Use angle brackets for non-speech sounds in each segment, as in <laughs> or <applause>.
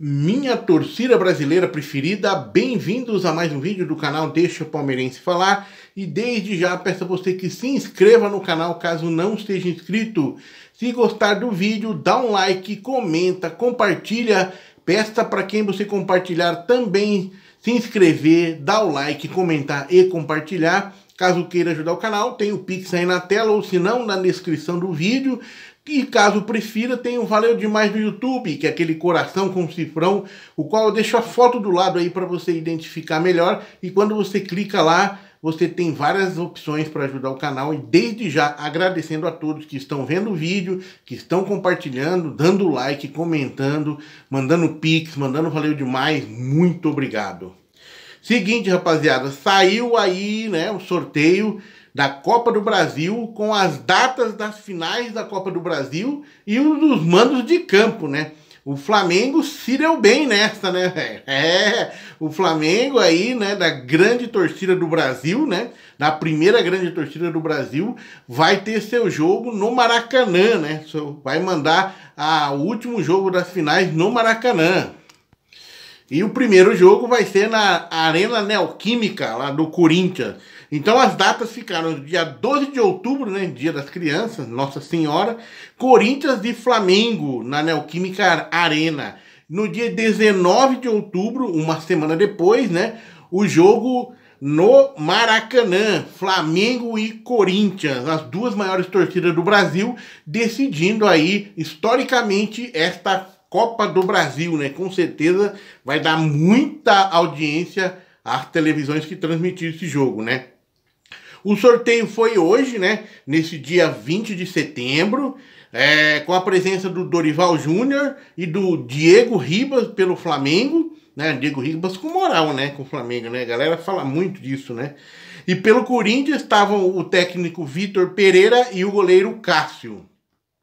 minha torcida brasileira preferida, bem-vindos a mais um vídeo do canal Deixa o Palmeirense Falar e desde já peço a você que se inscreva no canal caso não esteja inscrito. Se gostar do vídeo, dá um like, comenta, compartilha, peça para quem você compartilhar também se inscrever, dá o like, comentar e compartilhar. Caso queira ajudar o canal, tem o Pix aí na tela ou se não, na descrição do vídeo. E caso prefira, tem o Valeu Demais no YouTube, que é aquele coração com cifrão, o qual eu deixo a foto do lado aí para você identificar melhor. E quando você clica lá, você tem várias opções para ajudar o canal. E desde já agradecendo a todos que estão vendo o vídeo, que estão compartilhando, dando like, comentando, mandando pix, mandando Valeu Demais. Muito obrigado. Seguinte, rapaziada, saiu aí né, o sorteio da Copa do Brasil com as datas das finais da Copa do Brasil e os mandos de campo, né? O Flamengo se deu bem nessa, né, <laughs> É, o Flamengo aí, né, da grande torcida do Brasil, né? Da primeira grande torcida do Brasil, vai ter seu jogo no Maracanã, né? Vai mandar a, ah, o último jogo das finais no Maracanã. E o primeiro jogo vai ser na Arena Neoquímica, lá do Corinthians. Então as datas ficaram dia 12 de outubro, né, dia das crianças, Nossa Senhora, Corinthians e Flamengo na Neoquímica Arena. No dia 19 de outubro, uma semana depois, né, o jogo no Maracanã, Flamengo e Corinthians, as duas maiores torcidas do Brasil, decidindo aí historicamente esta Copa do Brasil, né? Com certeza vai dar muita audiência às televisões que transmitir esse jogo, né? O sorteio foi hoje, né? Nesse dia 20 de setembro, é, com a presença do Dorival Júnior e do Diego Ribas pelo Flamengo, né? Diego Ribas com moral, né? Com o Flamengo, né? A galera fala muito disso, né? E pelo Corinthians estavam o técnico Vitor Pereira e o goleiro Cássio,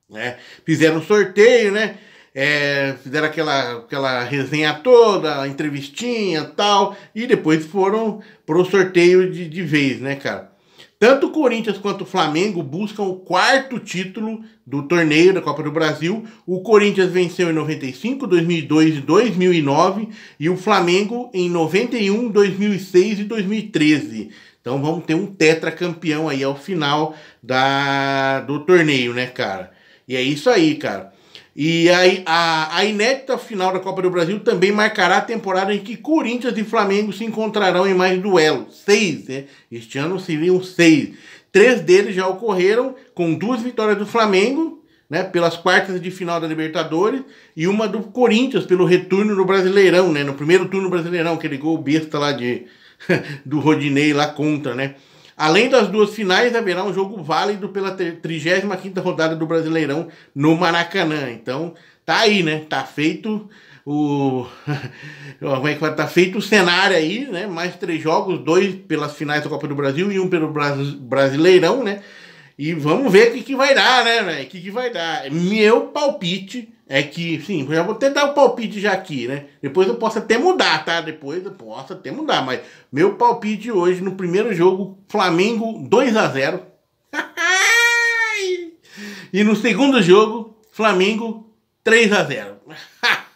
né? Fizeram sorteio, né? É, fizeram aquela, aquela resenha toda, entrevistinha tal, e depois foram pro sorteio de, de vez, né, cara? Tanto o Corinthians quanto o Flamengo buscam o quarto título do torneio da Copa do Brasil. O Corinthians venceu em 95, 2002 e 2009 e o Flamengo em 91, 2006 e 2013. Então vamos ter um tetracampeão aí ao final da, do torneio, né, cara? E é isso aí, cara. E a, a, a, inédita final da Copa do Brasil também marcará a temporada em que Corinthians e Flamengo se encontrarão em mais duelos. Seis, né? Este ano seriam seis. Três deles já ocorreram, com duas vitórias do Flamengo, né? Pelas quartas de final da Libertadores, e uma do Corinthians pelo retorno no Brasileirão, né? No primeiro turno do Brasileirão, aquele gol besta lá de, <laughs> do Rodinei lá contra, né? Além das duas finais, haverá um jogo válido pela 35 rodada do Brasileirão no Maracanã. Então, tá aí, né? Tá feito o <laughs> como é que vai tá feito o cenário aí, né? Mais três jogos, dois pelas finais da Copa do Brasil e um pelo Brasileirão, né? E vamos ver o que, que vai dar, né, velho? O que, que vai dar? Meu palpite é que, sim, eu já vou até dar o palpite já aqui, né? Depois eu posso até mudar, tá? Depois eu posso até mudar, mas meu palpite hoje no primeiro jogo, Flamengo 2 a 0 <laughs> E no segundo jogo, Flamengo 3 a 0 <laughs>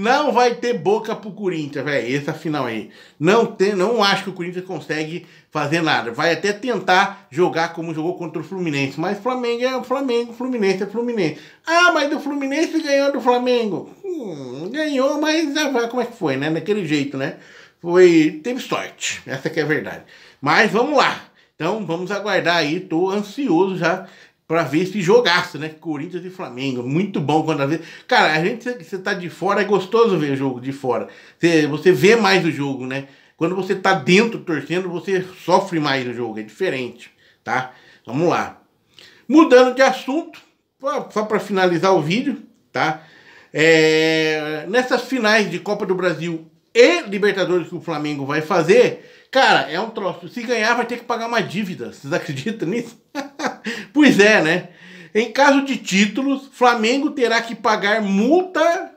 Não vai ter boca pro Corinthians, velho. Essa é final aí. Não, tem, não acho que o Corinthians consegue fazer nada. Vai até tentar jogar como jogou contra o Fluminense. Mas Flamengo é Flamengo, Fluminense é Fluminense. Ah, mas o Fluminense ganhou do Flamengo. Hum, ganhou, mas como é que foi, né? Daquele jeito, né? Foi. Teve sorte. Essa que é a verdade. Mas vamos lá. Então vamos aguardar aí. Tô ansioso já para ver esse jogaço, né? Corinthians e Flamengo. Muito bom quando a vez. Cara, a gente, você tá de fora, é gostoso ver o jogo de fora. Você, você vê mais o jogo, né? Quando você tá dentro torcendo, você sofre mais o jogo. É diferente, tá? Vamos lá. Mudando de assunto, só para finalizar o vídeo, tá? É, nessas finais de Copa do Brasil e Libertadores que o Flamengo vai fazer, cara, é um troço. Se ganhar, vai ter que pagar uma dívida. Vocês acreditam nisso? <laughs> <laughs> pois é, né? Em caso de títulos, Flamengo terá que pagar multa,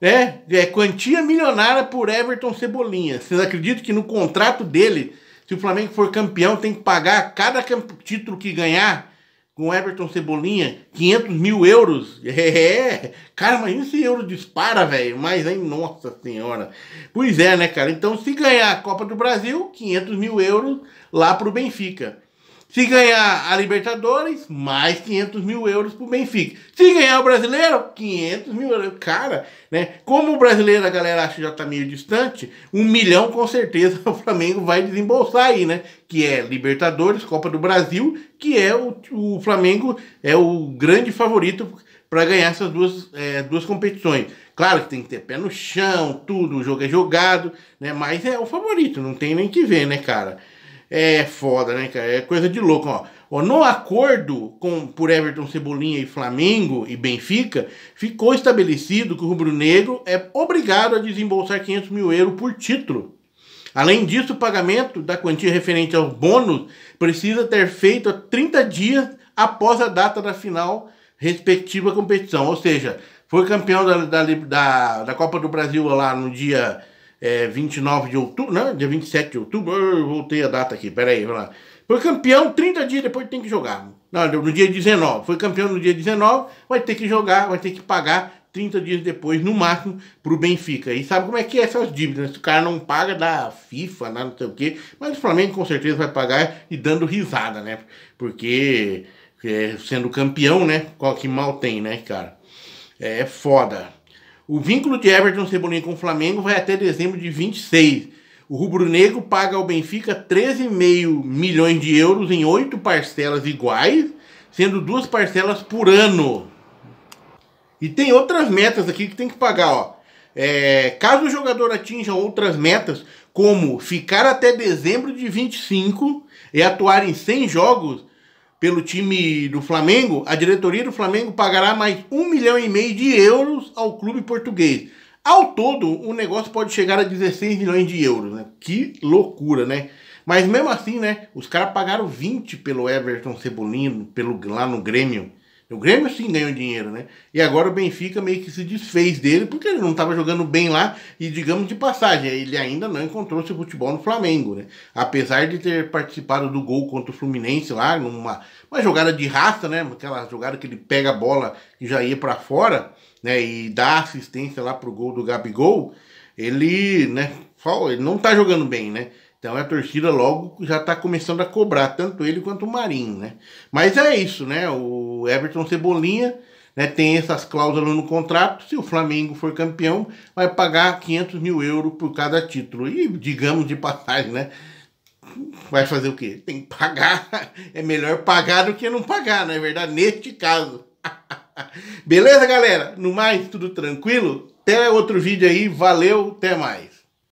né? É, quantia milionária por Everton Cebolinha. Vocês acreditam que no contrato dele, se o Flamengo for campeão, tem que pagar cada título que ganhar com Everton Cebolinha 500 mil euros? <laughs> É, cara, imagina se euro dispara, velho. Mas aí, nossa senhora. Pois é, né, cara? Então, se ganhar a Copa do Brasil, 500 mil euros lá pro Benfica. Se ganhar a Libertadores, mais 500 mil euros pro Benfica. Se ganhar o Brasileiro, 500 mil euros. Cara, né? Como o Brasileiro a galera acha que já tá meio distante, um milhão com certeza <laughs> o Flamengo vai desembolsar aí, né? Que é Libertadores, Copa do Brasil, que é o, o Flamengo é o grande favorito para ganhar essas duas, é, duas competições. Claro que tem que ter pé no chão, tudo, o jogo é jogado, né? Mas é o favorito, não tem nem que ver, né, cara? é foda, né, cara? É coisa de louco, ó. no acordo com, por Everton Cebolinha e Flamengo e Benfica, ficou estabelecido que o rubro-negro é obrigado a desembolsar 500 mil euros por título. Além disso, o pagamento da quantia referente aos bônus precisa ter feito a 30 dias após a data da final respectiva competição. Ou seja, foi campeão da, da, da, da Copa do Brasil lá no dia é, 29 de outubro, não, né? dia 27 de outubro, eu voltei a data aqui, peraí, vamos lá. Foi campeão 30 dias depois tem que jogar. Não, no dia 19. Foi campeão no dia 19, vai ter que jogar, vai ter que pagar 30 dias depois, no máximo, pro Benfica. E sabe como é que é essas dívidas? Né? Se o cara não paga da FIFA, não sei o quê, mas o Flamengo com certeza vai pagar e dando risada, né? Porque é, sendo campeão, né? Qual que mal tem, né, cara? É, é foda. O vínculo de Everton Cebolinha com o Flamengo vai até dezembro de 26. O rubro-negro paga ao Benfica 13,5 milhões de euros em oito parcelas iguais, sendo duas parcelas por ano. E tem outras metas aqui que tem que pagar, ó. É, caso o jogador atinja outras metas, como ficar até dezembro de 25 e atuar em 100 jogos, pelo time do Flamengo, a diretoria do Flamengo pagará mais um milhão e meio de euros ao clube português. Ao todo, o negócio pode chegar a 16 milhões de euros, né? Que loucura, né? Mas mesmo assim, né? Os caras pagaram 20 pelo Everton Cebolino, pelo, lá no Grêmio. O Grêmio sim ganhou dinheiro, né? E agora o Benfica meio que se desfez dele porque ele não estava jogando bem lá e, digamos de passagem, ele ainda não encontrou seu futebol no Flamengo, né? Apesar de ter participado do gol contra o Fluminense lá, numa uma jogada de raça, né? Aquela jogada que ele pega a bola e já ia para fora, né? E dá assistência lá pro gol do Gabigol, ele, né? Ele não está jogando bem, né? Então a torcida logo já está começando a cobrar, tanto ele quanto o Marinho, né? Mas é isso, né? O Everton Cebolinha né, tem essas cláusulas no contrato. Se o Flamengo for campeão, vai pagar 500 mil euros por cada título. E digamos de passagem, né? Vai fazer o quê? Tem que pagar. É melhor pagar do que não pagar, não é verdade? Neste caso. <laughs> Beleza, galera? No mais, tudo tranquilo? Até outro vídeo aí. Valeu, até mais.